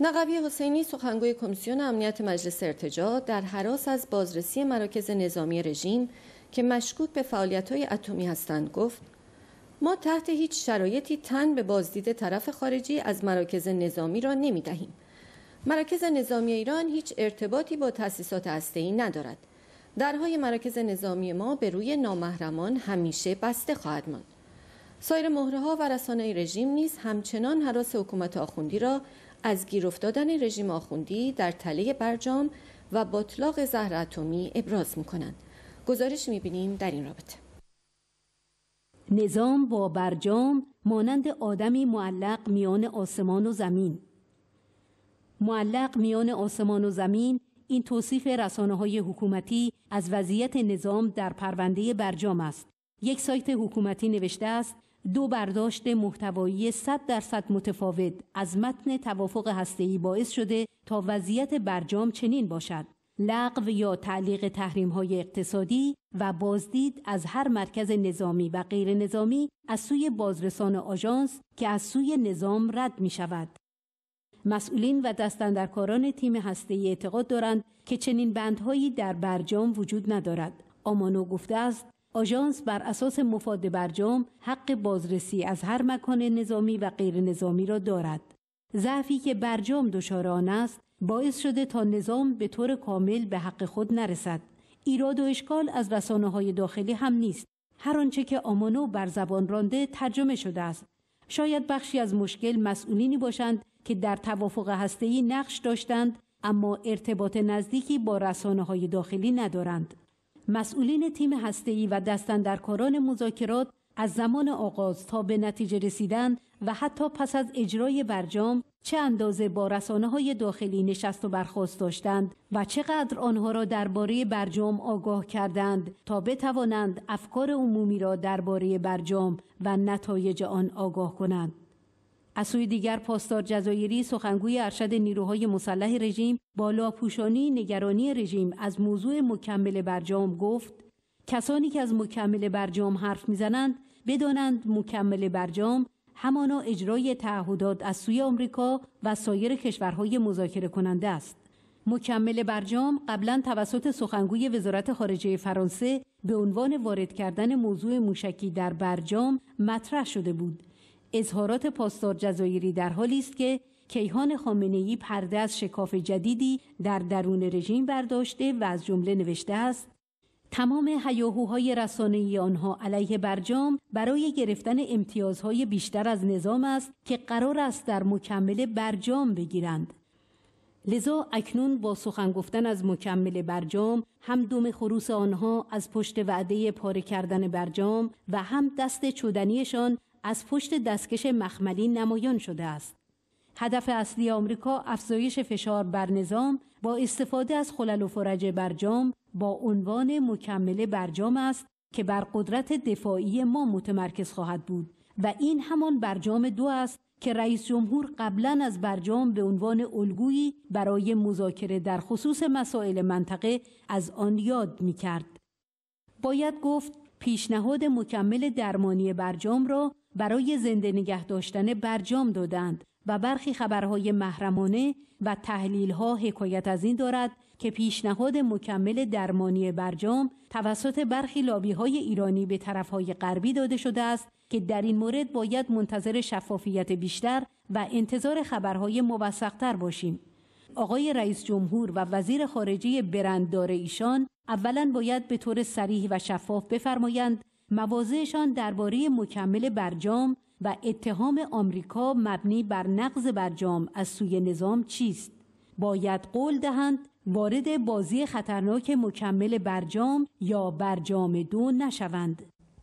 نقوی حسینی سخنگوی کمیسیون امنیت مجلس ارتجاع در حراس از بازرسی مراکز نظامی رژیم که مشکوک به فعالیت های اتمی هستند گفت ما تحت هیچ شرایطی تن به بازدید طرف خارجی از مراکز نظامی را نمی دهیم. مراکز نظامی ایران هیچ ارتباطی با تأسیسات ای ندارد. درهای مراکز نظامی ما به روی نامحرمان همیشه بسته خواهد ماند. سایر مهره ها و رسانه رژیم نیز همچنان حراس حکومت آخوندی را از گیر افتادن رژیم آخوندی در تله برجام و باطلاق زهر اتمی ابراز میکنند گزارش میبینیم در این رابطه نظام با برجام مانند آدمی معلق میان آسمان و زمین معلق میان آسمان و زمین این توصیف رسانه های حکومتی از وضعیت نظام در پرونده برجام است یک سایت حکومتی نوشته است دو برداشت محتوایی 100 درصد متفاوت از متن توافق هسته‌ای باعث شده تا وضعیت برجام چنین باشد لغو یا تعلیق تحریم های اقتصادی و بازدید از هر مرکز نظامی و غیر نظامی از سوی بازرسان آژانس که از سوی نظام رد می شود. مسئولین و دستندرکاران تیم هسته اعتقاد دارند که چنین بندهایی در برجام وجود ندارد. آمانو گفته است آژانس بر اساس مفاد برجام حق بازرسی از هر مکان نظامی و غیر نظامی را دارد. ضعفی که برجام دچار آن است باعث شده تا نظام به طور کامل به حق خود نرسد. ایراد و اشکال از رسانه های داخلی هم نیست. هر آنچه که آمانو بر زبان رانده ترجمه شده است. شاید بخشی از مشکل مسئولینی باشند که در توافق هسته‌ای نقش داشتند اما ارتباط نزدیکی با رسانه های داخلی ندارند. مسئولین تیم هسته‌ای و کاران مذاکرات از زمان آغاز تا به نتیجه رسیدن و حتی پس از اجرای برجام چه اندازه با رسانه های داخلی نشست و برخواست داشتند و چقدر آنها را درباره برجام آگاه کردند تا بتوانند افکار عمومی را درباره برجام و نتایج آن آگاه کنند از سوی دیگر پاسدار جزایری سخنگوی ارشد نیروهای مسلح رژیم با لاپوشانی نگرانی رژیم از موضوع مکمل برجام گفت کسانی که از مکمل برجام حرف میزنند بدانند مکمل برجام همانا اجرای تعهدات از سوی آمریکا و سایر کشورهای مذاکره کننده است مکمل برجام قبلا توسط سخنگوی وزارت خارجه فرانسه به عنوان وارد کردن موضوع موشکی در برجام مطرح شده بود اظهارات پاسدار جزایری در حالی است که کیهان خامنه‌ای پرده از شکاف جدیدی در درون رژیم برداشته و از جمله نوشته است تمام حیاهوهای ای آنها علیه برجام برای گرفتن امتیازهای بیشتر از نظام است که قرار است در مکمل برجام بگیرند لذا اکنون با سخن گفتن از مکمل برجام هم دوم خروس آنها از پشت وعده پاره کردن برجام و هم دست چودنیشان از پشت دستکش مخملی نمایان شده است. هدف اصلی آمریکا افزایش فشار بر نظام با استفاده از خلل و فرج برجام با عنوان مکمل برجام است که بر قدرت دفاعی ما متمرکز خواهد بود و این همان برجام دو است که رئیس جمهور قبلا از برجام به عنوان الگویی برای مذاکره در خصوص مسائل منطقه از آن یاد می کرد. باید گفت پیشنهاد مکمل درمانی برجام را برای زنده نگه داشتن برجام دادند و برخی خبرهای محرمانه و تحلیلها حکایت از این دارد که پیشنهاد مکمل درمانی برجام توسط برخی لابیهای ایرانی به طرفهای غربی داده شده است که در این مورد باید منتظر شفافیت بیشتر و انتظار خبرهای موثقتر باشیم آقای رئیس جمهور و وزیر خارجه برنددار ایشان اولا باید به طور سریح و شفاف بفرمایند مواضعشان درباره مکمل برجام و اتهام آمریکا مبنی بر نقض برجام از سوی نظام چیست باید قول دهند وارد بازی خطرناک مکمل برجام یا برجام دو نشوند